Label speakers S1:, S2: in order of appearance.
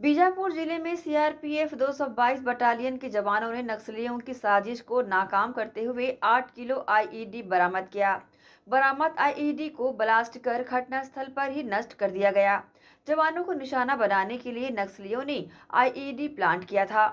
S1: बीजापुर जिले में CRPF 222 battalion के जवानों ने नक्सलियों की साजिश को नाकाम करते हुए 8 किलो आईईडी बरामद किया बरामद आईईडी को ब्लास्ट कर घटनास्थल पर ही नष्ट कर दिया गया जवानों को निशाना बनाने के लिए नक्सलियों ने आईईडी प्लांट किया था